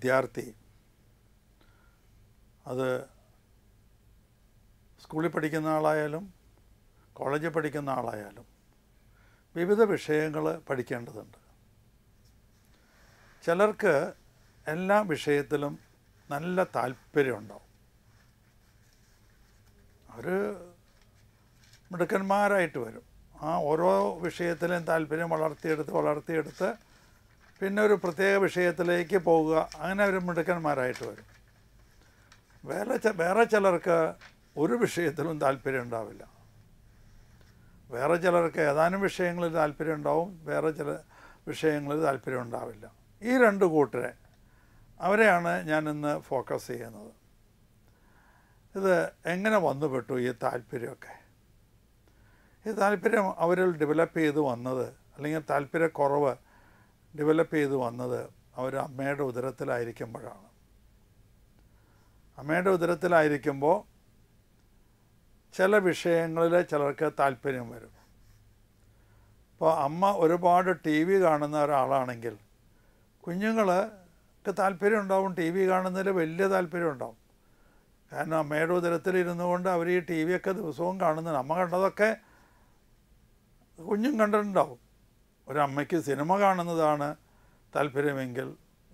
വിദ്യാർത്ഥി അത് സ്കൂളിൽ പഠിക്കുന്ന ആളായാലും കോളേജിൽ പഠിക്കുന്ന ആളായാലും വിവിധ വിഷയങ്ങൾ പഠിക്കേണ്ടതുണ്ട് ചിലർക്ക് എല്ലാ വിഷയത്തിലും നല്ല താല്പര്യമുണ്ടാവും അവർ മിടുക്കന്മാരായിട്ട് വരും ആ ഓരോ വിഷയത്തിലും താല്പര്യം വളർത്തിയെടുത്ത് വളർത്തിയെടുത്ത് പിന്നെ ഒരു പ്രത്യേക വിഷയത്തിലേക്ക് പോവുക അങ്ങനെ അവർ മിടുക്കന്മാരായിട്ട് വരും വേറെ വേറെ ചിലർക്ക് ഒരു വിഷയത്തിലും താല്പര്യം ഉണ്ടാവില്ല വേറെ ചിലർക്ക് ഏതാനും വിഷയങ്ങളിൽ താല്പര്യം ഉണ്ടാവും വേറെ ചില വിഷയങ്ങളിൽ താല്പര്യം ഉണ്ടാവില്ല ഈ രണ്ട് കൂട്ടരെ അവരെയാണ് ഞാൻ ഇന്ന് ഫോക്കസ് ചെയ്യുന്നത് ഇത് എങ്ങനെ വന്നുപെട്ടു ഈ താല്പര്യമൊക്കെ ഈ താല്പര്യം അവരിൽ ഡെവലപ്പ് ചെയ്ത് വന്നത് അല്ലെങ്കിൽ താല്പര്യക്കുറവ് ഡെവലപ്പ് ചെയ്ത് വന്നത് അവർ അമ്മയുടെ ഉദരത്തിലായിരിക്കുമ്പോഴാണ് അമ്മയുടെ ഉദരത്തിലായിരിക്കുമ്പോൾ ചില വിഷയങ്ങളിൽ ചിലർക്ക് താല്പര്യം വരും അപ്പോൾ അമ്മ ഒരുപാട് ടി വി കാണുന്ന ഒരാളാണെങ്കിൽ കുഞ്ഞുങ്ങൾക്ക് താല്പര്യം ഉണ്ടാവും ടി വി കാണുന്നതിൽ വലിയ താല്പര്യം ഉണ്ടാവും കാരണം അമ്മയുടെ ഉദരത്തിലിരുന്നു കൊണ്ട് അവർ ഈ ടി വിയൊക്കെ ദിവസവും കാണുന്നുണ്ട് അമ്മ കണ്ടതൊക്കെ കുഞ്ഞും കണ്ടിട്ടുണ്ടാവും ഒരമ്മയ്ക്ക് സിനിമ കാണുന്നതാണ് താല്പര്യമെങ്കിൽ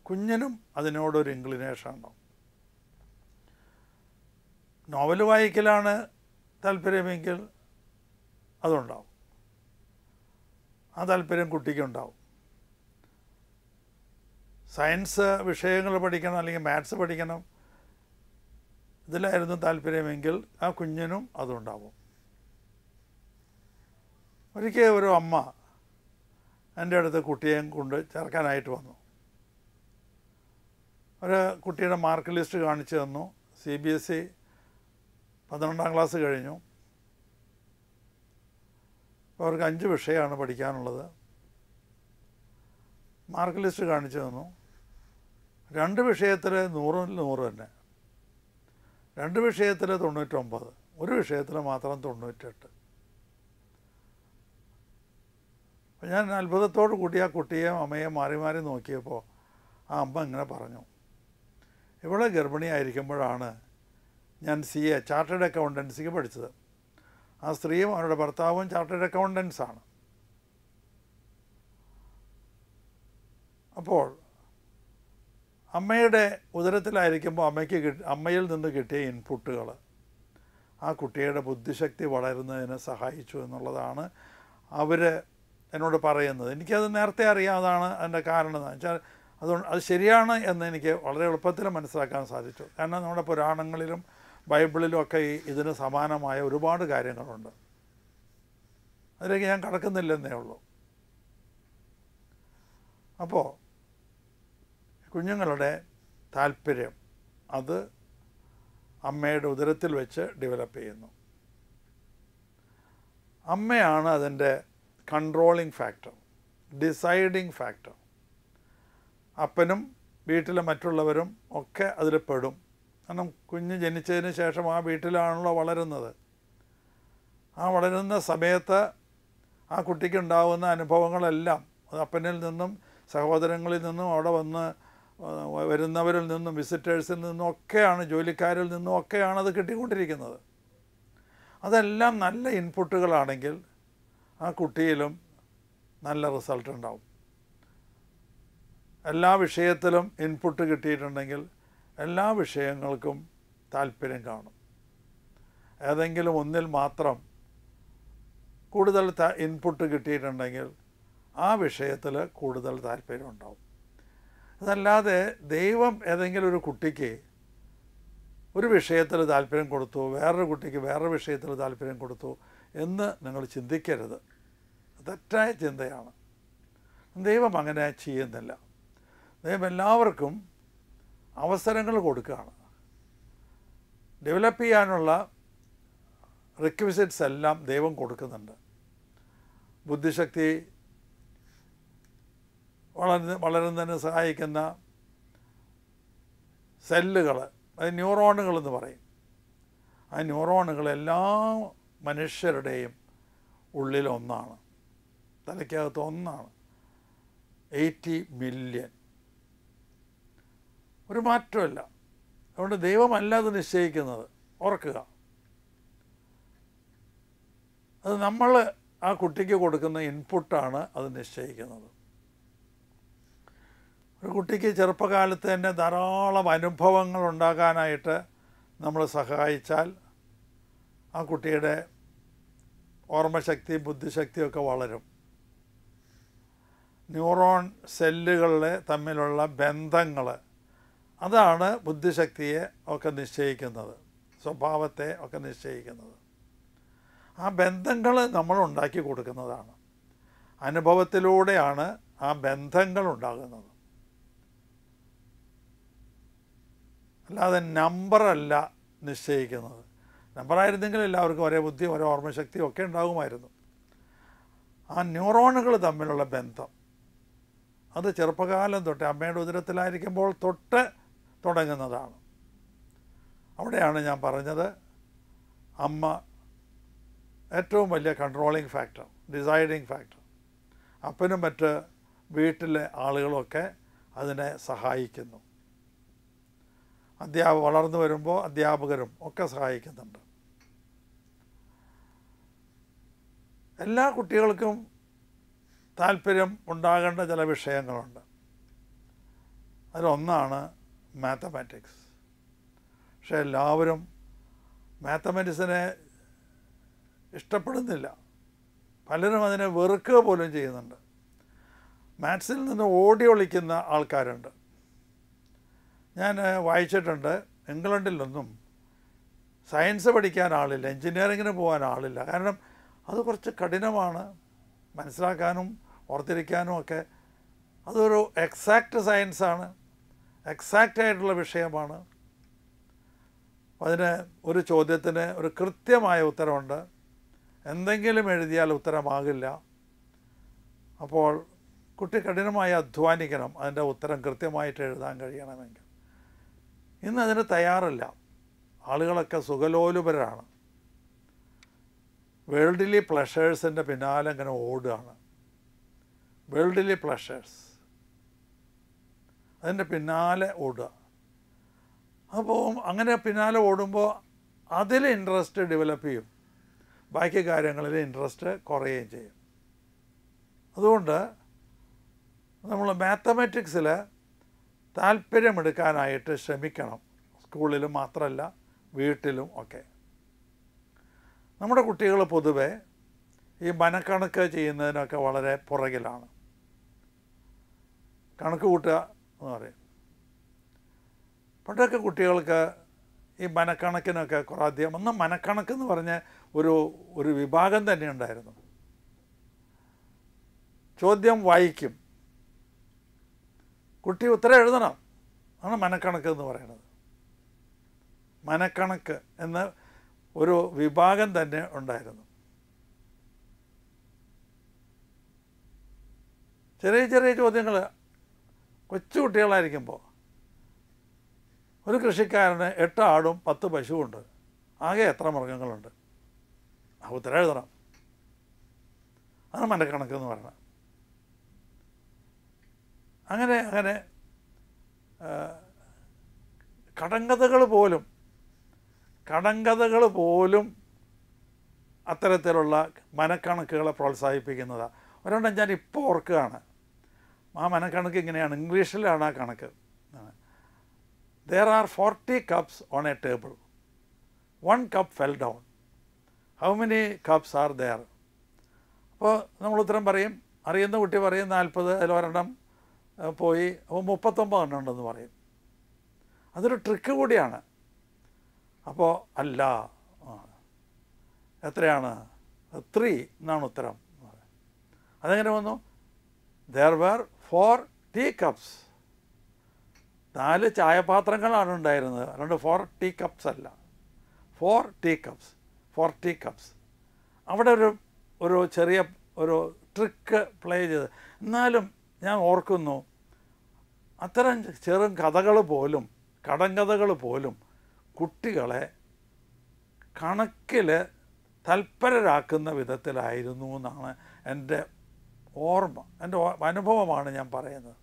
കുഞ്ഞിനും അതിനോടൊരു ഇൻക്ലിനേഷൻ ഉണ്ടാവും നോവൽ വായിക്കലാണ് താല്പര്യമെങ്കിൽ അതുണ്ടാവും ആ താല്പര്യം കുട്ടിക്കുണ്ടാവും സയൻസ് വിഷയങ്ങൾ പഠിക്കണം അല്ലെങ്കിൽ മാത്സ് പഠിക്കണം ഇതിലായിരുന്നു താല്പര്യമെങ്കിൽ ആ കുഞ്ഞിനും അതുണ്ടാവും ഒരിക്കൽ ഒരു അമ്മ എൻ്റെ അടുത്ത് കുട്ടിയെയും കൊണ്ട് ചേർക്കാനായിട്ട് വന്നു ഒരു കുട്ടിയുടെ മാർക്ക് ലിസ്റ്റ് കാണിച്ചു തന്നു സി ബി എസ് സി പന്ത്രണ്ടാം ക്ലാസ് കഴിഞ്ഞു അവർക്ക് അഞ്ച് വിഷയമാണ് പഠിക്കാനുള്ളത് മാർക്ക് ലിസ്റ്റ് കാണിച്ചു തന്നു രണ്ട് വിഷയത്തിൽ നൂറിൽ നൂറ് തന്നെ രണ്ട് വിഷയത്തിൽ തൊണ്ണൂറ്റൊമ്പത് ഒരു വിഷയത്തിൽ മാത്രം തൊണ്ണൂറ്റെട്ട് ഞാൻ അത്ഭുതത്തോട് കൂടി ആ കുട്ടിയെയും അമ്മയെ മാറി മാറി നോക്കിയപ്പോൾ ആ അമ്മ ഇങ്ങനെ പറഞ്ഞു ഇവിടെ ഗർഭിണിയായിരിക്കുമ്പോഴാണ് ഞാൻ സി എ ചാർട്ടേഡ് അക്കൗണ്ടൻസിക്ക് പഠിച്ചത് ആ സ്ത്രീയും അവരുടെ ഭർത്താവും ചാർട്ടേഡ് അക്കൗണ്ടൻസാണ് അപ്പോൾ അമ്മയുടെ ഉദരത്തിലായിരിക്കുമ്പോൾ അമ്മയ്ക്ക് അമ്മയിൽ നിന്ന് കിട്ടിയ ഇൻപുട്ടുകൾ ആ കുട്ടിയുടെ ബുദ്ധിശക്തി വളരുന്നതിന് സഹായിച്ചു എന്നുള്ളതാണ് അവർ എന്നോട് പറയുന്നത് എനിക്കത് നേരത്തെ അറിയാതാണ് അതിൻ്റെ കാരണം എന്ന് വെച്ചാൽ അതുകൊണ്ട് അത് ശരിയാണ് എന്ന് എനിക്ക് വളരെ എളുപ്പത്തിൽ മനസ്സിലാക്കാൻ സാധിച്ചു കാരണം നമ്മുടെ പുരാണങ്ങളിലും ബൈബിളിലും ഒക്കെ ഇതിന് സമാനമായ ഒരുപാട് കാര്യങ്ങളുണ്ട് അതിലേക്ക് ഞാൻ കടക്കുന്നില്ലെന്നേ ഉള്ളൂ അപ്പോൾ കുഞ്ഞുങ്ങളുടെ താല്പര്യം അത് അമ്മയുടെ ഉദരത്തിൽ വെച്ച് ഡെവലപ്പ് ചെയ്യുന്നു അമ്മയാണ് അതിൻ്റെ കൺട്രോളിങ് ഫാക്ടർ ഡിസൈഡിങ് ഫാക്ടർ അപ്പനും വീട്ടിലെ മറ്റുള്ളവരും ഒക്കെ അതിൽ പെടും കാരണം കുഞ്ഞ് ജനിച്ചതിന് ശേഷം ആ വീട്ടിലാണല്ലോ വളരുന്നത് ആ വളരുന്ന സമയത്ത് ആ കുട്ടിക്ക് ഉണ്ടാകുന്ന അനുഭവങ്ങളെല്ലാം അത് അപ്പനിൽ നിന്നും സഹോദരങ്ങളിൽ നിന്നും അവിടെ വന്ന് വരുന്നവരിൽ നിന്നും വിസിറ്റേഴ്സിൽ നിന്നും ഒക്കെയാണ് ജോലിക്കാരിൽ നിന്നും ഒക്കെയാണ് അത് കിട്ടിക്കൊണ്ടിരിക്കുന്നത് അതെല്ലാം നല്ല ഇൻപുട്ടുകളാണെങ്കിൽ ആ കുട്ടിയിലും നല്ല റിസൾട്ട് ഉണ്ടാവും എല്ലാ വിഷയത്തിലും ഇൻപുട്ട് കിട്ടിയിട്ടുണ്ടെങ്കിൽ എല്ലാ വിഷയങ്ങൾക്കും താല്പര്യം കാണും ഏതെങ്കിലും ഒന്നിൽ മാത്രം കൂടുതൽ ഇൻപുട്ട് കിട്ടിയിട്ടുണ്ടെങ്കിൽ ആ വിഷയത്തിൽ കൂടുതൽ താല്പര്യം ഉണ്ടാവും അതല്ലാതെ ദൈവം ഏതെങ്കിലും ഒരു കുട്ടിക്ക് ഒരു വിഷയത്തിൽ താല്പര്യം കൊടുത്തു വേറൊരു കുട്ടിക്ക് വേറൊരു വിഷയത്തിൽ താല്പര്യം കൊടുത്തു എന്ന് നിങ്ങൾ ചിന്തിക്കരുത് തെറ്റായ ചിന്തയാണ് ദൈവം അങ്ങനെ ചെയ്യുന്നില്ല ദൈവം എല്ലാവർക്കും അവസരങ്ങൾ കൊടുക്കുകയാണ് ഡെവലപ്പ് ചെയ്യാനുള്ള റിക്വിസിറ്റ്സ് എല്ലാം ദൈവം കൊടുക്കുന്നുണ്ട് ബുദ്ധിശക്തി വളരുന്ന വളരുന്നതിന് സഹായിക്കുന്ന സെല്ലുകൾ അത് ന്യൂറോണുകൾ എന്ന് പറയും ആ ന്യൂറോണുകൾ മനുഷ്യരുടെയും ഉള്ളിലൊന്നാണ് തലയ്ക്കകത്ത് ഒന്നാണ് എയ്റ്റി മില്യൺ ഒരു മാറ്റമല്ല അതുകൊണ്ട് ദൈവമല്ല അത് നിശ്ചയിക്കുന്നത് ഓർക്കുക അത് നമ്മൾ ആ കുട്ടിക്ക് കൊടുക്കുന്ന ഇൻപുട്ടാണ് അത് നിശ്ചയിക്കുന്നത് ഒരു കുട്ടിക്ക് ചെറുപ്പകാലത്ത് തന്നെ ധാരാളം അനുഭവങ്ങൾ ഉണ്ടാക്കാനായിട്ട് നമ്മൾ സഹായിച്ചാൽ ആ കുട്ടിയുടെ ഓർമ്മശക്തി ബുദ്ധിശക്തിയൊക്കെ വളരും ന്യൂറോൺ സെല്ലുകളിലെ തമ്മിലുള്ള ബന്ധങ്ങൾ അതാണ് ബുദ്ധിശക്തിയെ ഒക്കെ നിശ്ചയിക്കുന്നത് സ്വഭാവത്തെ ഒക്കെ നിശ്ചയിക്കുന്നത് ആ ബന്ധങ്ങൾ നമ്മൾ ഉണ്ടാക്കി കൊടുക്കുന്നതാണ് അനുഭവത്തിലൂടെയാണ് ആ ബന്ധങ്ങൾ ഉണ്ടാകുന്നത് അല്ലാതെ നമ്പറല്ല നിശ്ചയിക്കുന്നത് നമ്പറായിരുന്നെങ്കിൽ എല്ലാവർക്കും ഒരേ ബുദ്ധി ഒരേ ഓർമ്മശക്തി ഒക്കെ ഉണ്ടാകുമായിരുന്നു ആ ന്യൂറോണുകൾ തമ്മിലുള്ള ബന്ധം അത് ചെറുപ്പകാലം തൊട്ട് അമ്മയുടെ ഉദരത്തിലായിരിക്കുമ്പോൾ തൊട്ട് തുടങ്ങുന്നതാണ് അവിടെയാണ് ഞാൻ പറഞ്ഞത് അമ്മ ഏറ്റവും വലിയ കൺട്രോളിങ് ഫാക്ടർ ഡിസൈഡിങ് ഫാക്ടർ അപ്പനും മറ്റ് വീട്ടിലെ ആളുകളൊക്കെ അതിനെ സഹായിക്കുന്നു അധ്യാപ വളർന്നു വരുമ്പോൾ അധ്യാപകരും ഒക്കെ സഹായിക്കുന്നുണ്ട് എല്ലാ കുട്ടികൾക്കും താല്പര്യം ഉണ്ടാകേണ്ട ചില വിഷയങ്ങളുണ്ട് അതിലൊന്നാണ് മാത്തമാറ്റിക്സ് പക്ഷേ എല്ലാവരും മാത്തമാറ്റിക്സിനെ ഇഷ്ടപ്പെടുന്നില്ല പലരും അതിനെ വെറുക്കുക പോലും ചെയ്യുന്നുണ്ട് മാത്സിൽ നിന്ന് ഓടി ഒളിക്കുന്ന ആൾക്കാരുണ്ട് ഞാൻ വായിച്ചിട്ടുണ്ട് ഇംഗ്ലണ്ടിലൊന്നും സയൻസ് പഠിക്കാൻ ആളില്ല എൻജിനീയറിങ്ങിന് പോകാൻ ആളില്ല കാരണം അത് കുറച്ച് കഠിനമാണ് മനസ്സിലാക്കാനും ഓർത്തിരിക്കാനും ഒക്കെ അതൊരു എക്സാക്റ്റ് സയൻസാണ് എക്സാക്റ്റ് ആയിട്ടുള്ള വിഷയമാണ് അതിന് ഒരു ചോദ്യത്തിന് ഒരു കൃത്യമായ ഉത്തരമുണ്ട് എന്തെങ്കിലും എഴുതിയാൽ ഉത്തരമാകില്ല അപ്പോൾ കുട്ടി കഠിനമായി അധ്വാനിക്കണം അതിൻ്റെ ഉത്തരം കൃത്യമായിട്ട് എഴുതാൻ കഴിയണമെങ്കിൽ ഇന്ന് അതിന് തയ്യാറില്ല ആളുകളൊക്കെ സുഖലോലുപരാണ് വേൾഡിലി പ്ലഷേഴ്സിൻ്റെ പിന്നാലെ ഇങ്ങനെ ഓടുകയാണ് വേൾഡിലി പ്ലഷേഴ്സ് അതിൻ്റെ പിന്നാലെ ഓടുക അപ്പോൾ അങ്ങനെ പിന്നാലെ ഓടുമ്പോൾ അതിൽ ഇൻട്രസ്റ്റ് ഡെവലപ്പ് ചെയ്യും ബാക്കി കാര്യങ്ങളിൽ ഇൻട്രസ്റ്റ് കുറയുകയും ചെയ്യും അതുകൊണ്ട് നമ്മൾ മാത്തമാറ്റിക്സിൽ താല്പര്യമെടുക്കാനായിട്ട് ശ്രമിക്കണം സ്കൂളിൽ മാത്രമല്ല വീട്ടിലും ഒക്കെ നമ്മുടെ കുട്ടികൾ പൊതുവെ ഈ മനക്കണക്ക് ചെയ്യുന്നതിനൊക്കെ വളരെ പുറകിലാണ് കണക്ക് കൂട്ടുക എന്ന് പറയും പണ്ടൊക്കെ കുട്ടികൾക്ക് ഈ മനക്കണക്കിനൊക്കെ കുറേ ഒന്ന് മനക്കണക്ക് എന്ന് പറഞ്ഞ ഒരു ഒരു വിഭാഗം തന്നെ ഉണ്ടായിരുന്നു ചോദ്യം വായിക്കും കുട്ടി ഉത്തരം എഴുതണം ആണ് മനക്കണക്ക് എന്ന് പറയുന്നത് മനക്കണക്ക് എന്ന് ഒരു വിഭാഗം തന്നെ ഉണ്ടായിരുന്നു ചെറിയ ചെറിയ ചോദ്യങ്ങൾ കൊച്ചു ഒരു കൃഷിക്കാരന് എട്ട് ആടും പത്ത് ഉണ്ട് ആകെ എത്ര മൃഗങ്ങളുണ്ട് ആ ഉത്തര എഴുതണം അതാണ് എന്ന് പറയണം അങ്ങനെ അങ്ങനെ കടങ്കഥകൾ പോലും കടങ്കഥകൾ പോലും അത്തരത്തിലുള്ള മനക്കണക്കുകളെ പ്രോത്സാഹിപ്പിക്കുന്നതാണ് അതുകൊണ്ട് ഞാൻ ഇപ്പോൾ ഓർക്കുകയാണ് ആ മനക്കണക്ക് ഇങ്ങനെയാണ് ഇംഗ്ലീഷിലാണ് ആ കണക്ക് there are forty cups on a table one cup fell down how many cups are there അപ്പോൾ നമ്മൾ ഉത്തരം പറയും അറിയുന്ന കുട്ടി പറയും നാൽപ്പത് ഒരെണ്ണം പോയി അപ്പോൾ മുപ്പത്തൊമ്പത് എണ്ണം ഉണ്ടെന്ന് പറയും അതൊരു ട്രിക്ക് കൂടിയാണ് അപ്പോൾ അല്ല എത്രയാണ് ത്രീ എന്നാണ് ഉത്തരം അതെങ്ങനെ വന്നു there were four tea cups നാല് ചായപാത്രങ്ങളാണ് ഉണ്ടായിരുന്നത് അതുകൊണ്ട് ഫോർ ടീ കപ്സ് അല്ല four tea cups four tea cups അവിടെ ഒരു ഒരു ചെറിയ ഒരു ട്രിക്ക് പ്ലേ ചെയ്ത് എന്നാലും ഞാൻ ഓർക്കുന്നു അത്തരം ചെറും കഥകൾ പോലും കടങ്കഥകൾ പോലും കുട്ടികളെ കണക്കിൽ തൽപരരാക്കുന്ന വിധത്തിലായിരുന്നു എന്നാണ് എൻ്റെ ഓർമ്മ എൻ്റെ അനുഭവമാണ് ഞാൻ പറയുന്നത്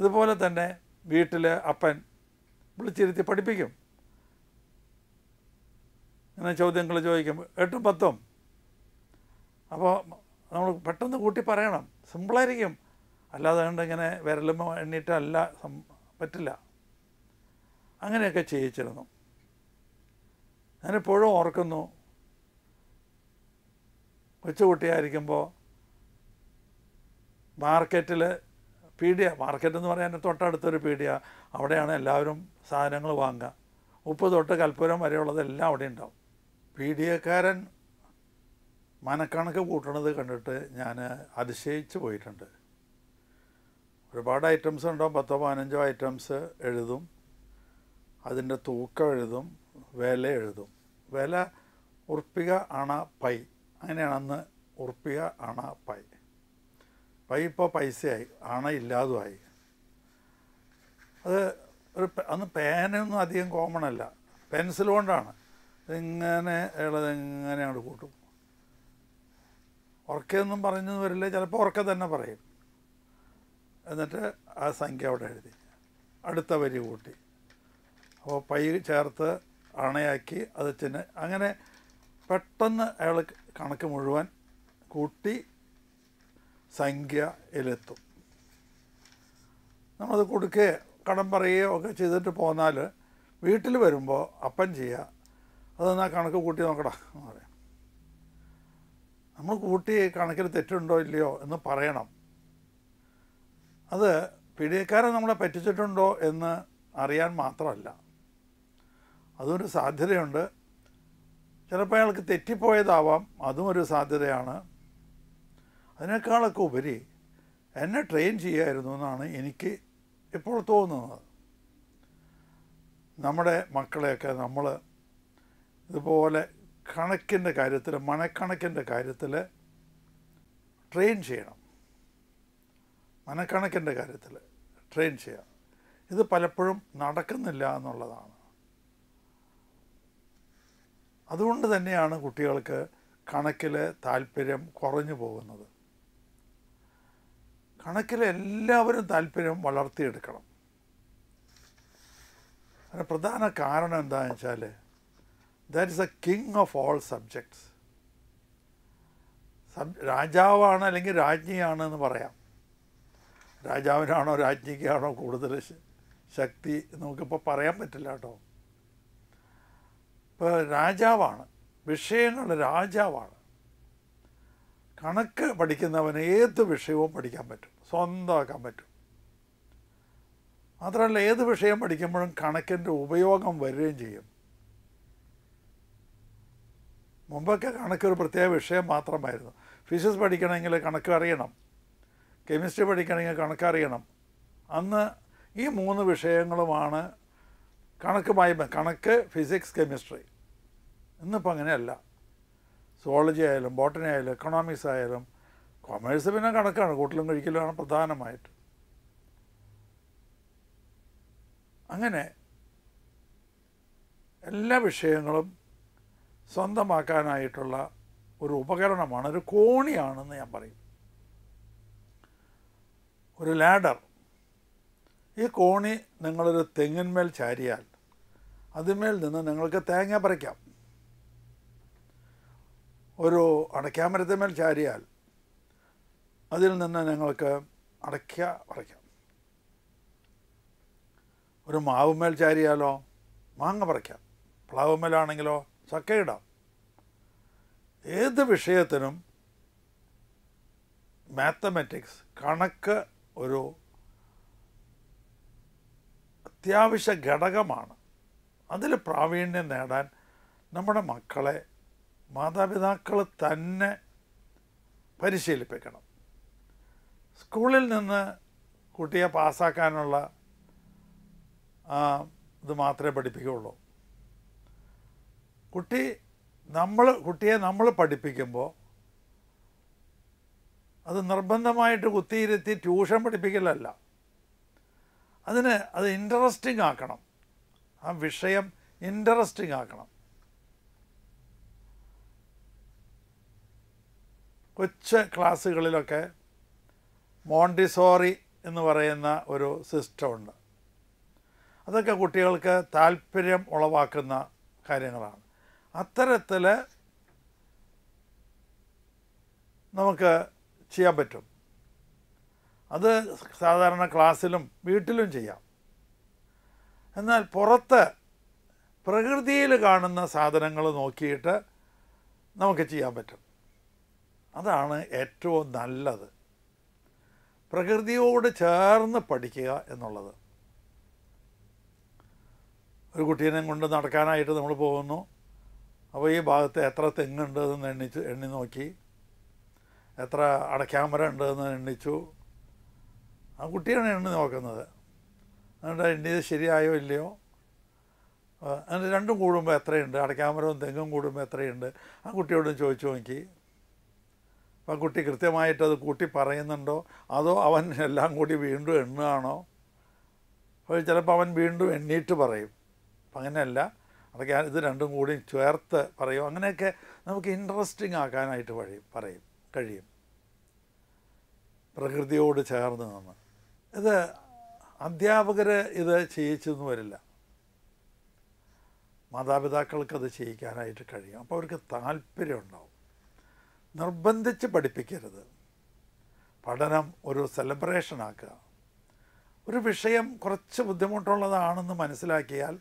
ഇതുപോലെ തന്നെ വീട്ടിൽ അപ്പൻ വിളിച്ചിരുത്തി പഠിപ്പിക്കും ഇങ്ങനെ ചോദ്യങ്ങൾ ചോദിക്കും എട്ടും പത്തും അപ്പോൾ നമ്മൾ പെട്ടെന്ന് കൂട്ടി പറയണം സിമ്പിളായിരിക്കും അല്ലാതെ കണ്ടിങ്ങനെ ഇങ്ങനെ വിരലും എണ്ണീട്ടല്ല പറ്റില്ല അങ്ങനെയൊക്കെ ചെയ്യിച്ചിരുന്നു ഞാനിപ്പോഴും ഓർക്കുന്നു കൊച്ചുകുട്ടിയായിരിക്കുമ്പോൾ മാർക്കറ്റിൽ പീഡിയ മാർക്കറ്റ് എന്ന് പറയാൻ തൊട്ടടുത്തൊരു പീഡിയ അവിടെയാണ് എല്ലാവരും സാധനങ്ങൾ വാങ്ങുക ഉപ്പ് തൊട്ട് കൽപ്പൂരം വരെയുള്ളതെല്ലാം അവിടെ ഉണ്ടാവും പീഡിയക്കാരൻ മനക്കണക്ക് കൂട്ടണത് കണ്ടിട്ട് ഞാൻ അതിശയിച്ച് പോയിട്ടുണ്ട് ഒരുപാട് ഐറ്റംസ് ഉണ്ടാവും പത്തോ പതിനഞ്ചോ ഐറ്റംസ് എഴുതും അതിൻ്റെ തൂക്കം എഴുതും വില എഴുതും വില ഉറപ്പിക അണ പൈ അങ്ങനെയാണ് അന്ന് ഉറുപ്പിക അണ പൈ പൈ ഇപ്പോൾ പൈസയായി അണ ഇല്ലാതുമായി അത് ഒരു അന്ന് പേനയൊന്നും അധികം കോമൺ അല്ല പെൻസിൽ കൊണ്ടാണ് ഇതിങ്ങനെ ഉള്ളത് എങ്ങനെയാണ് കൂട്ടും ഉറക്കെയൊന്നും പറഞ്ഞു വരില്ല ചിലപ്പോൾ ഉറക്കെ തന്നെ പറയും എന്നിട്ട് ആ സംഖ്യ അവിടെ എഴുതി അടുത്ത വരി കൂട്ടി അപ്പോൾ പൈ ചേർത്ത് അണയാക്കി അത് ചെന്ന് അങ്ങനെ പെട്ടെന്ന് അയാൾ കണക്ക് മുഴുവൻ കൂട്ടി സംഖ്യയിലെത്തും നമ്മളത് കൊടുക്കുകയോ കടം പറയുകയോ ഒക്കെ ചെയ്തിട്ട് പോന്നാൽ വീട്ടിൽ വരുമ്പോൾ അപ്പൻ ചെയ്യുക അതെന്നാ കണക്ക് കൂട്ടി നോക്കടാ എന്ന് പറയാം നമ്മൾ കൂട്ടി കണക്കിൽ തെറ്റുണ്ടോ ഇല്ലയോ എന്ന് പറയണം അത് പിടിയക്കാരൻ നമ്മളെ പറ്റിച്ചിട്ടുണ്ടോ എന്ന് അറിയാൻ മാത്രമല്ല അതൊരു സാധ്യതയുണ്ട് ചിലപ്പോൾ അയാൾക്ക് തെറ്റിപ്പോയതാവാം അതും ഒരു സാധ്യതയാണ് അതിനേക്കാളൊക്കെ ഉപരി എന്നെ ട്രെയിൻ ചെയ്യായിരുന്നു എന്നാണ് എനിക്ക് ഇപ്പോൾ തോന്നുന്നത് നമ്മുടെ മക്കളെയൊക്കെ നമ്മൾ ഇതുപോലെ കണക്കിൻ്റെ കാര്യത്തിൽ മനക്കണക്കിൻ്റെ കാര്യത്തിൽ ട്രെയിൻ ചെയ്യണം മനക്കണക്കിൻ്റെ കാര്യത്തിൽ ട്രെയിൻ ചെയ്യാം ഇത് പലപ്പോഴും നടക്കുന്നില്ല എന്നുള്ളതാണ് അതുകൊണ്ട് തന്നെയാണ് കുട്ടികൾക്ക് കണക്കിൽ താല്പര്യം കുറഞ്ഞു പോകുന്നത് കണക്കിൽ എല്ലാവരും താല്പര്യം വളർത്തിയെടുക്കണം അതിന് പ്രധാന കാരണം എന്താണെന്ന് വെച്ചാൽ that is a king of all subjects sub രാജാവാണ് അല്ലെങ്കിൽ രാജ്ഞിയാണ് എന്ന് പറയാം രാജാവിനാണോ രാജ്ഞിക്കാണോ കൂടുതൽ ശക്തി നമുക്കിപ്പോൾ പറയാൻ പറ്റില്ല കേട്ടോ ഇപ്പോൾ രാജാവാണ് വിഷയങ്ങളുടെ രാജാവാണ് കണക്ക് പഠിക്കുന്നവന് ഏത് വിഷയവും പഠിക്കാൻ പറ്റും സ്വന്തമാക്കാൻ പറ്റും മാത്രമല്ല ഏത് വിഷയം പഠിക്കുമ്പോഴും കണക്കിൻ്റെ ഉപയോഗം വരികയും ചെയ്യും മുമ്പൊക്കെ കണക്കൊരു പ്രത്യേക വിഷയം മാത്രമായിരുന്നു ഫിസിക്സ് പഠിക്കണമെങ്കിൽ കണക്ക് അറിയണം കെമിസ്ട്രി പഠിക്കണമെങ്കിൽ കണക്കറിയണം അന്ന് ഈ മൂന്ന് വിഷയങ്ങളുമാണ് കണക്കുമായി കണക്ക് ഫിസിക്സ് കെമിസ്ട്രി ഇന്നിപ്പോൾ അങ്ങനെയല്ല സുവോളജി ആയാലും ബോട്ടണി ആയാലും എക്കണോമിക്സ് ആയാലും കൊമേഴ്സ് പിന്നെ കണക്കാണ് കൂട്ടിലും കഴിക്കലുമാണ് പ്രധാനമായിട്ട് അങ്ങനെ എല്ലാ വിഷയങ്ങളും സ്വന്തമാക്കാനായിട്ടുള്ള ഒരു ഉപകരണമാണ് ഒരു കോണിയാണെന്ന് ഞാൻ പറയും ഒരു ലാഡർ ഈ കോണി നിങ്ങളൊരു തെങ്ങിന്മേൽ ചാരിയാൽ അതിന്മേൽ നിന്ന് നിങ്ങൾക്ക് തേങ്ങ പറിക്കാം ഒരു മേൽ ചാരിയാൽ അതിൽ നിന്ന് ഞങ്ങൾക്ക് അടയ്ക്ക പറിക്കാം ഒരു മാവുമേൽ ചാരിയാലോ മാങ്ങ പറിക്കാം പ്ലാവുമേലാണെങ്കിലോ ചക്കയിടാം ഏത് വിഷയത്തിനും മാത്തമാറ്റിക്സ് കണക്ക് ഒരു അത്യാവശ്യ ഘടകമാണ് അതിൽ പ്രാവീണ്യം നേടാൻ നമ്മുടെ മക്കളെ മാതാപിതാക്കൾ തന്നെ പരിശീലിപ്പിക്കണം സ്കൂളിൽ നിന്ന് കുട്ടിയെ പാസ്സാക്കാനുള്ള ഇത് മാത്രമേ പഠിപ്പിക്കുകയുള്ളൂ കുട്ടി നമ്മൾ കുട്ടിയെ നമ്മൾ പഠിപ്പിക്കുമ്പോൾ അത് നിർബന്ധമായിട്ട് കുത്തിയിരുത്തി ട്യൂഷൻ പഠിപ്പിക്കലല്ല അതിന് അത് ഇൻട്രസ്റ്റിംഗ് ആക്കണം ആ വിഷയം ഇൻട്രസ്റ്റിംഗ് ആക്കണം കൊച്ച ക്ലാസ്സുകളിലൊക്കെ മോണ്ടിസോറി എന്ന് പറയുന്ന ഒരു സിസ്റ്റമുണ്ട് അതൊക്കെ കുട്ടികൾക്ക് താല്പര്യം ഉളവാക്കുന്ന കാര്യങ്ങളാണ് അത്തരത്തിൽ നമുക്ക് ചെയ്യാൻ പറ്റും അത് സാധാരണ ക്ലാസ്സിലും വീട്ടിലും ചെയ്യാം എന്നാൽ പുറത്ത് പ്രകൃതിയിൽ കാണുന്ന സാധനങ്ങൾ നോക്കിയിട്ട് നമുക്ക് ചെയ്യാൻ പറ്റും അതാണ് ഏറ്റവും നല്ലത് പ്രകൃതിയോട് ചേർന്ന് പഠിക്കുക എന്നുള്ളത് ഒരു കുട്ടീനെ കൊണ്ട് നടക്കാനായിട്ട് നമ്മൾ പോകുന്നു അപ്പോൾ ഈ ഭാഗത്ത് എത്ര തെങ്ങുണ്ട് എന്ന് എണ്ണിച്ച് എണ്ണി നോക്കി എത്ര അടയ്ക്കാമരം ഉണ്ട് എന്ന് എണ്ണിച്ചു ആ കുട്ടിയാണ് എണ്ണി നോക്കുന്നത് എന്നിട്ട് ഇന്നത് ശരിയായോ ഇല്ലയോ എന്നിട്ട് രണ്ടും കൂടുമ്പോൾ എത്രയുണ്ട് അടയ്ക്കാമരവും തെങ്ങും കൂടുമ്പോൾ എത്രയുണ്ട് ആ കുട്ടിയോടും ചോദിച്ചു നോക്കി അപ്പം കുട്ടി കൃത്യമായിട്ട് അത് കൂട്ടി പറയുന്നുണ്ടോ അതോ അവൻ എല്ലാം കൂടി വീണ്ടും എണ്ണുകയാണോ അപ്പോൾ ചിലപ്പോൾ അവൻ വീണ്ടും എണ്ണീട്ട് പറയും അപ്പം അങ്ങനെയല്ല അതൊക്കെ ഇത് രണ്ടും കൂടി ചേർത്ത് പറയും അങ്ങനെയൊക്കെ നമുക്ക് ഇൻട്രസ്റ്റിംഗ് ആക്കാനായിട്ട് വഴി പറയും കഴിയും പ്രകൃതിയോട് ചേർന്ന് നിന്ന് ഇത് അധ്യാപകർ ഇത് ചെയ്യിച്ചെന്ന് വരില്ല മാതാപിതാക്കൾക്ക് അത് ചെയ്യിക്കാനായിട്ട് കഴിയും അപ്പോൾ അവർക്ക് താല്പര്യം ഉണ്ടാവും നിർബന്ധിച്ച് പഠിപ്പിക്കരുത് പഠനം ഒരു സെലിബ്രേഷൻ ആക്കുക ഒരു വിഷയം കുറച്ച് ബുദ്ധിമുട്ടുള്ളതാണെന്ന് മനസ്സിലാക്കിയാൽ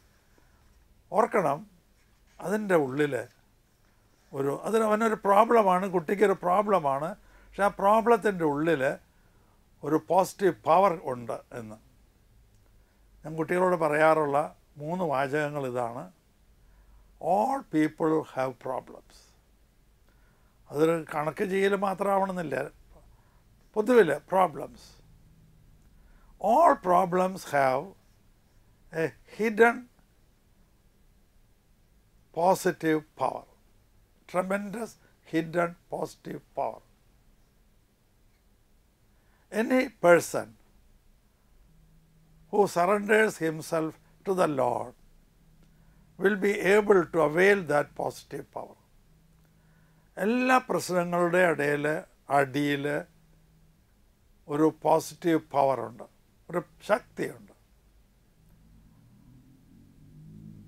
ഓർക്കണം അതിൻ്റെ ഉള്ളിൽ ഒരു അതിന് അവനൊരു പ്രോബ്ലമാണ് കുട്ടിക്കൊരു പ്രോബ്ലമാണ് പക്ഷെ ആ പ്രോബ്ലത്തിൻ്റെ ഉള്ളിൽ ഒരു പോസിറ്റീവ് പവർ ഉണ്ട് എന്ന് ഞാൻ കുട്ടികളോട് പറയാറുള്ള മൂന്ന് വാചകങ്ങൾ ഇതാണ് ഓൾ പീപ്പിൾ ഹാവ് പ്രോബ്ലംസ് അതൊരു കണക്ക് ചെയ്യൽ മാത്രമാവണമെന്നില്ല പൊതുവിൽ problems all problems have a hidden positive power tremendous hidden positive power any person who surrenders himself to the Lord will be able to avail that positive power. എല്ലാ പ്രശ്നങ്ങളുടെ ഇടയിൽ അടിയിൽ ഒരു പോസിറ്റീവ് പവറുണ്ട് ഒരു ശക്തിയുണ്ട്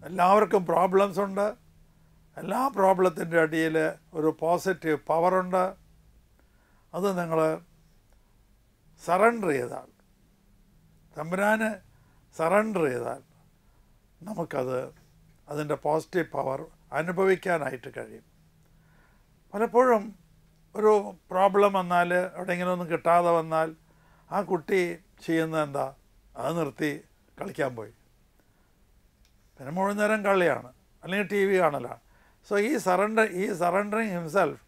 എല്ലാവർക്കും പ്രോബ്ലംസ് ഉണ്ട് എല്ലാ പ്രോബ്ലത്തിൻ്റെ അടിയിൽ ഒരു പോസിറ്റീവ് പവറുണ്ട് അത് നിങ്ങൾ സറണ്ടർ ചെയ്താൽ തമ്പുരാന് സറണ്ടർ ചെയ്താൽ നമുക്കത് അതിൻ്റെ പോസിറ്റീവ് പവർ അനുഭവിക്കാനായിട്ട് കഴിയും പലപ്പോഴും ഒരു പ്രോബ്ലം വന്നാൽ എവിടെയെങ്കിലും ഒന്നും കിട്ടാതെ വന്നാൽ ആ കുട്ടി ചെയ്യുന്നത് എന്താ അത് നിർത്തി കളിക്കാൻ പോയി പിന്നെ മുഴുവൻ നേരം കളിയാണ് അല്ലെങ്കിൽ ടി വി കാണലാണ് സോ ഈ സറണ്ടർ ഈ surrendering himself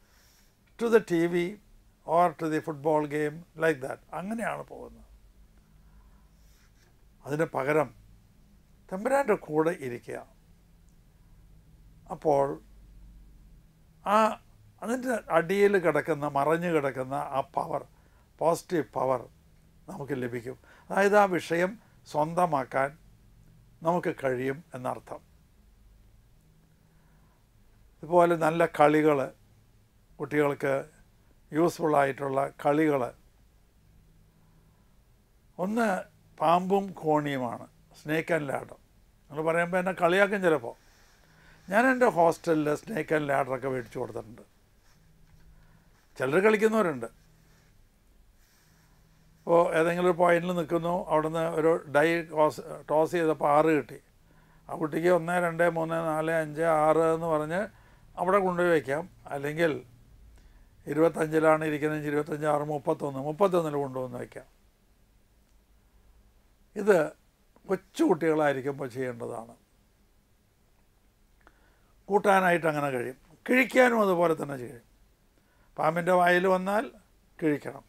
to the T V or to the football game like that അങ്ങനെയാണ് പോകുന്നത് അതിന് പകരം തമ്പുരാൻ്റെ കൂടെ ഇരിക്കുക അപ്പോൾ ആ അതിൻ്റെ അടിയിൽ കിടക്കുന്ന മറഞ്ഞു കിടക്കുന്ന ആ പവർ പോസിറ്റീവ് പവർ നമുക്ക് ലഭിക്കും അതായത് ആ വിഷയം സ്വന്തമാക്കാൻ നമുക്ക് കഴിയും എന്നർത്ഥം ഇതുപോലെ നല്ല കളികൾ കുട്ടികൾക്ക് യൂസ്ഫുള്ളായിട്ടുള്ള കളികൾ ഒന്ന് പാമ്പും കോണിയുമാണ് സ്നേക്ക് ആൻഡ് ലാഡർ നിങ്ങൾ പറയുമ്പോൾ എന്നെ കളിയാക്കും ചിലപ്പോൾ ഞാൻ എൻ്റെ ഹോസ്റ്റലിൽ സ്നേക്ക് ആൻഡ് ലാഡറൊക്കെ മേടിച്ചു കൊടുത്തിട്ടുണ്ട് ചിലർ കളിക്കുന്നവരുണ്ട് ഇപ്പോൾ ഏതെങ്കിലും ഒരു പോയിന്റിൽ നിൽക്കുന്നു അവിടുന്ന് ഒരു ഡൈ ടോസ് ടോസ് ചെയ്തപ്പോൾ ആറ് കിട്ടി ആ കുട്ടിക്ക് ഒന്ന് രണ്ട് മൂന്ന് നാല് അഞ്ച് ആറ് എന്ന് പറഞ്ഞ് അവിടെ കൊണ്ടുപോയി വയ്ക്കാം അല്ലെങ്കിൽ ഇരുപത്തഞ്ചിലാണ് ഇരിക്കുന്നതെങ്കിൽ ഇരുപത്തഞ്ച് ആറ് മുപ്പത്തൊന്ന് മുപ്പത്തൊന്നിൽ കൊണ്ടുവന്ന് വയ്ക്കാം ഇത് കൊച്ചുകുട്ടികളായിരിക്കുമ്പോൾ ചെയ്യേണ്ടതാണ് കൂട്ടാനായിട്ട് അങ്ങനെ കഴിയും കിഴിക്കാനും അതുപോലെ തന്നെ ചെയ്യും പാമ്പിൻ്റെ വായിൽ വന്നാൽ കിഴിക്കണം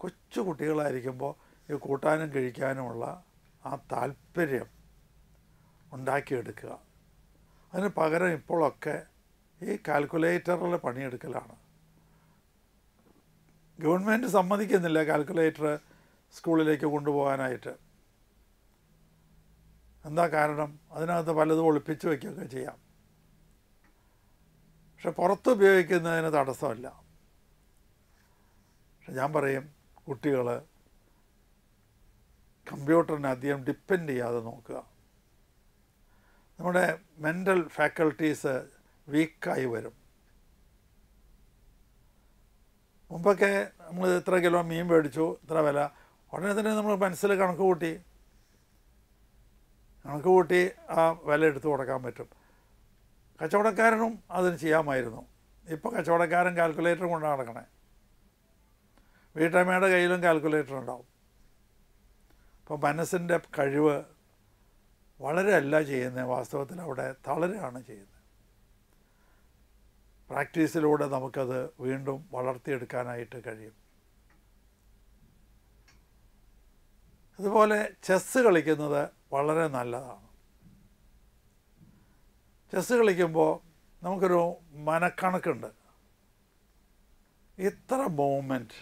കൊച്ചു കുട്ടികളായിരിക്കുമ്പോൾ ഈ കൂട്ടാനും കിഴിക്കാനുമുള്ള ആ താല്പര്യം ഉണ്ടാക്കിയെടുക്കുക അതിന് പകരം ഇപ്പോഴൊക്കെ ഈ കാൽക്കുലേറ്ററിൽ പണിയെടുക്കലാണ് ഗവൺമെൻറ് സമ്മതിക്കുന്നില്ല കാൽക്കുലേറ്റർ സ്കൂളിലേക്ക് കൊണ്ടുപോകാനായിട്ട് എന്താ കാരണം അതിനകത്ത് പലതും ഒളിപ്പിച്ച് വയ്ക്കുകയൊക്കെ ചെയ്യാം പക്ഷെ പുറത്ത് ഉപയോഗിക്കുന്നതിന് തടസ്സമല്ല പക്ഷെ ഞാൻ പറയും കുട്ടികൾ കമ്പ്യൂട്ടറിനെ അധികം ഡിപ്പെൻഡ് ചെയ്യാതെ നോക്കുക നമ്മുടെ മെൻ്റൽ ഫാക്കൾട്ടീസ് വീക്കായി വരും മുമ്പൊക്കെ നമ്മൾ ഇത്ര കിലോ മീൻ മേടിച്ചു ഇത്ര വില ഉടനെ തന്നെ നമ്മൾ മനസ്സിൽ കണക്ക് കൂട്ടി കണക്ക് കൂട്ടി ആ വില എടുത്തു കൊടുക്കാൻ പറ്റും കച്ചവടക്കാരനും അതിന് ചെയ്യാമായിരുന്നു ഇപ്പോൾ കച്ചവടക്കാരൻ കാൽക്കുലേറ്റർ കൊണ്ട് നടക്കണേ വീട്ടമ്മയുടെ കയ്യിലും കാൽക്കുലേറ്റർ ഉണ്ടാവും അപ്പോൾ മനസ്സിൻ്റെ കഴിവ് വളരെ അല്ല ചെയ്യുന്നത് വാസ്തവത്തിൽ അവിടെ തളരുകയാണ് ചെയ്യുന്നത് പ്രാക്ടീസിലൂടെ നമുക്കത് വീണ്ടും വളർത്തിയെടുക്കാനായിട്ട് കഴിയും അതുപോലെ ചെസ്സ് കളിക്കുന്നത് വളരെ നല്ലതാണ് ചെസ് കളിക്കുമ്പോൾ നമുക്കൊരു മനക്കണക്കുണ്ട് ഇത്ര മൂവ്മെൻറ്റ്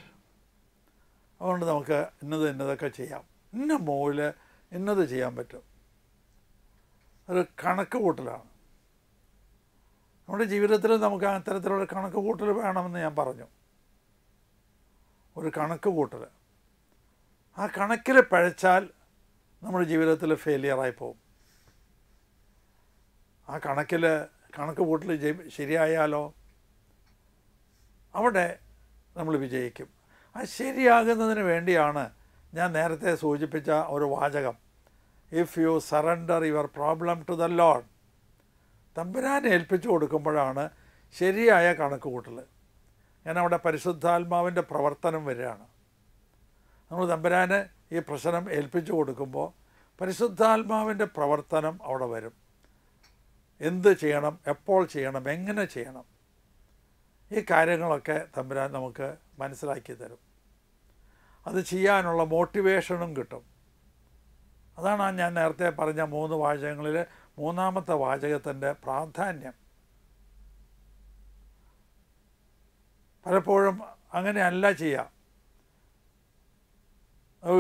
അതുകൊണ്ട് നമുക്ക് ഇന്നത് ഇന്നതൊക്കെ ചെയ്യാം ഇന്ന മൂവിൽ ഇന്നത് ചെയ്യാൻ പറ്റും ഒരു കണക്ക് കൂട്ടലാണ് നമ്മുടെ ജീവിതത്തിൽ നമുക്ക് അത്തരത്തിലുള്ള കണക്ക് കൂട്ടൽ വേണമെന്ന് ഞാൻ പറഞ്ഞു ഒരു കണക്ക് കൂട്ടൽ ആ കണക്കിൽ പഴച്ചാൽ നമ്മുടെ ജീവിതത്തിൽ ഫെയിലിയറായി പോകും ആ കണക്കിൽ കണക്ക് കൂട്ടിൽ ശരിയായാലോ അവിടെ നമ്മൾ വിജയിക്കും ആ ശരിയാകുന്നതിന് വേണ്ടിയാണ് ഞാൻ നേരത്തെ സൂചിപ്പിച്ച ഒരു വാചകം if you surrender your problem to the Lord തമ്പുരാനെ ഏൽപ്പിച്ചു കൊടുക്കുമ്പോഴാണ് ശരിയായ കണക്ക് കൂട്ടൽ ഞാൻ അവിടെ പരിശുദ്ധാത്മാവിൻ്റെ പ്രവർത്തനം വരികയാണ് നമ്മൾ തമ്പുരാനെ ഈ പ്രശ്നം ഏൽപ്പിച്ചു കൊടുക്കുമ്പോൾ പരിശുദ്ധാത്മാവിൻ്റെ പ്രവർത്തനം അവിടെ വരും എന്ത് ചെയ്യണം എപ്പോൾ ചെയ്യണം എങ്ങനെ ചെയ്യണം ഈ കാര്യങ്ങളൊക്കെ തമ്പുരാൻ നമുക്ക് മനസ്സിലാക്കി തരും അത് ചെയ്യാനുള്ള മോട്ടിവേഷനും കിട്ടും അതാണ് ഞാൻ നേരത്തെ പറഞ്ഞ മൂന്ന് വാചകങ്ങളിൽ മൂന്നാമത്തെ വാചകത്തിൻ്റെ പ്രാധാന്യം പലപ്പോഴും അങ്ങനെയല്ല ചെയ്യാം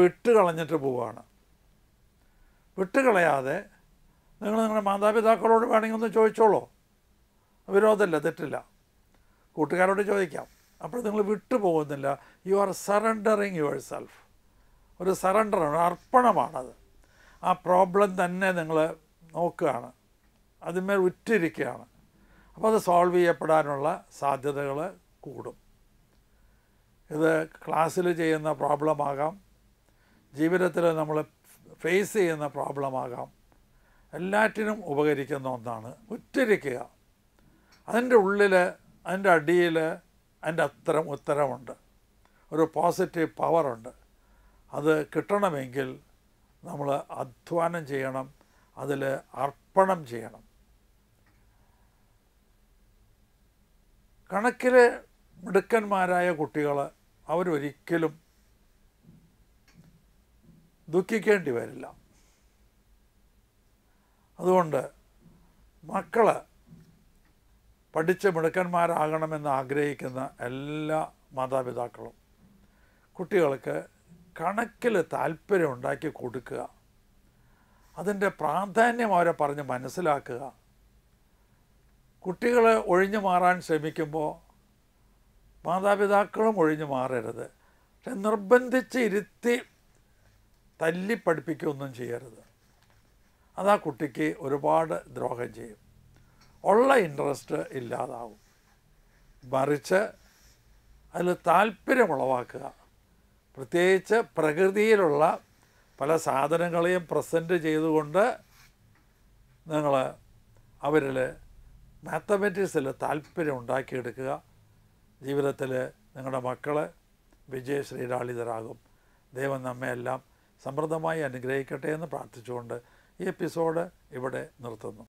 വിട്ട് കളഞ്ഞിട്ട് പോവുകയാണ് വിട്ട് കളയാതെ നിങ്ങൾ നിങ്ങളുടെ മാതാപിതാക്കളോട് വേണമെങ്കിൽ ഒന്ന് ചോദിച്ചോളൂ വിരോധമല്ല തെറ്റില്ല കൂട്ടുകാരോട് ചോദിക്കാം അപ്പോൾ നിങ്ങൾ വിട്ടു പോകുന്നില്ല you are surrendering your self ഒരു സറണ്ടറാണ് അർപ്പണമാണത് ആ പ്രോബ്ലം തന്നെ നിങ്ങൾ നോക്കുകയാണ് അതിന്മേൽ ഉറ്റിരിക്കുകയാണ് അപ്പോൾ അത് സോൾവ് ചെയ്യപ്പെടാനുള്ള സാധ്യതകൾ കൂടും ഇത് ക്ലാസ്സിൽ ചെയ്യുന്ന പ്രോബ്ലമാകാം ജീവിതത്തിൽ നമ്മൾ ഫേസ് ചെയ്യുന്ന പ്രോബ്ലമാകാം എല്ലാറ്റിനും ഉപകരിക്കുന്ന ഒന്നാണ് ഉറ്റിരിക്കുക അതിൻ്റെ ഉള്ളിൽ അതിൻ്റെ അടിയിൽ അതിൻ്റെ അത്തരം ഉത്തരമുണ്ട് ഒരു പോസിറ്റീവ് പവറുണ്ട് അത് കിട്ടണമെങ്കിൽ നമ്മൾ അധ്വാനം ചെയ്യണം അതിൽ അർപ്പണം ചെയ്യണം കണക്കിലെ മിടുക്കന്മാരായ കുട്ടികൾ അവരൊരിക്കലും ദുഃഖിക്കേണ്ടി വരില്ല അതുകൊണ്ട് മക്കൾ പഠിച്ച മിടുക്കന്മാരാകണമെന്ന് ആഗ്രഹിക്കുന്ന എല്ലാ മാതാപിതാക്കളും കുട്ടികൾക്ക് കണക്കിൽ താല്പര്യം ഉണ്ടാക്കി കൊടുക്കുക അതിൻ്റെ പ്രാധാന്യം അവരെ പറഞ്ഞ് മനസ്സിലാക്കുക കുട്ടികളെ ഒഴിഞ്ഞു മാറാൻ ശ്രമിക്കുമ്പോൾ മാതാപിതാക്കളും ഒഴിഞ്ഞു മാറരുത് പക്ഷെ നിർബന്ധിച്ച് ഇരുത്തി തല്ലി പഠിപ്പിക്കുകയൊന്നും ചെയ്യരുത് അത് ആ കുട്ടിക്ക് ഒരുപാട് ദ്രോഹം ചെയ്യും ഉള്ള ഇൻട്രസ്റ്റ് ഇല്ലാതാവും മറിച്ച് അതിൽ താല്പര്യം ഉളവാക്കുക പ്രത്യേകിച്ച് പ്രകൃതിയിലുള്ള പല സാധനങ്ങളെയും പ്രസൻറ്റ് ചെയ്തുകൊണ്ട് നിങ്ങൾ അവരിൽ മാത്തമെറ്റിക്സിൽ താല്പര്യം ഉണ്ടാക്കിയെടുക്കുക ജീവിതത്തിൽ നിങ്ങളുടെ മക്കൾ വിജയശ്രീരാളിതരാകും ദൈവം നമ്മയെല്ലാം സമൃദ്ധമായി അനുഗ്രഹിക്കട്ടെ എന്ന് പ്രാർത്ഥിച്ചുകൊണ്ട് ഈ എപ്പിസോഡ് ഇവിടെ നിർത്തുന്നു